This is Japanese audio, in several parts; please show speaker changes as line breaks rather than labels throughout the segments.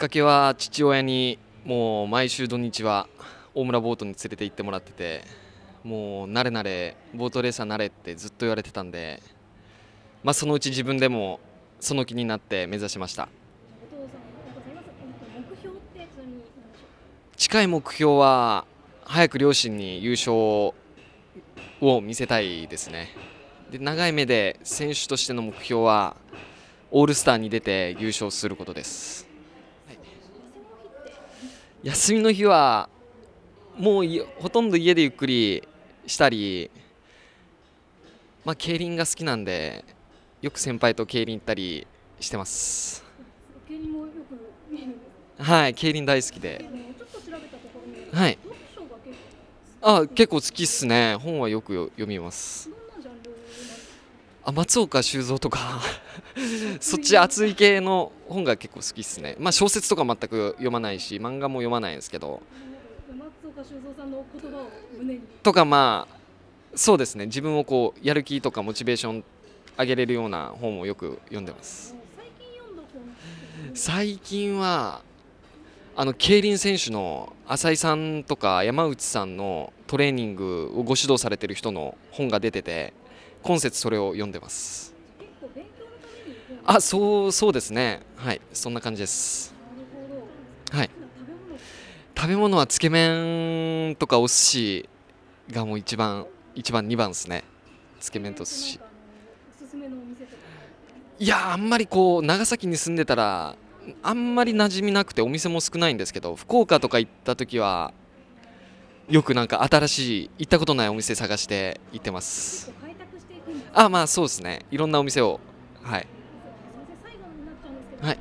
っかけは父親にもう毎週土日は大村ボートに連れて行ってもらっててもう慣れ慣れボートレーサー慣れってずっと言われてたんで、まあ、そのうち自分でもその気になって目指しました近い目標は早く両親に優勝を見せたいですねで長い目で選手としての目標はオールスターに出て優勝することです。休みの日はもうほとんど家でゆっくりしたり、まあ、競輪が好きなんでよく先輩と競輪行ったりしてますはい競輪大好きではいあ結構好きっすね本はよく読みますあ松岡修造とか そっち熱い系の本が結構好きですね、まあ、小説とか全く読まないし漫画も読まないんですけど松岡修造さんの言葉を胸にとかまあそうですね自分をこうやる気とかモチベーション上げれるような本をよく読んでます最近はあの競輪選手の浅井さんとか山内さんのトレーニングをご指導されてる人の本が出てて今節それを読んでますあそうそうですねはいそんな感じですはい食べ物はつけ麺とかお寿司がもう一番一番二番ですねつけ麺と寿司いやあんまりこう長崎に住んでたらあんまり馴染みなくてお店も少ないんですけど福岡とか行った時はよくなんか新しい行ったことないお店探して行ってますあまあそうですねいろんなお店をはいはい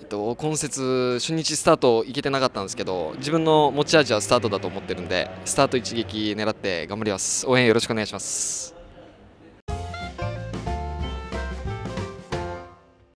えっと、今節、初日スタートいけてなかったんですけど自分の持ち味はスタートだと思ってるんでスタート一撃狙って頑張ります応援よろしくお願いします。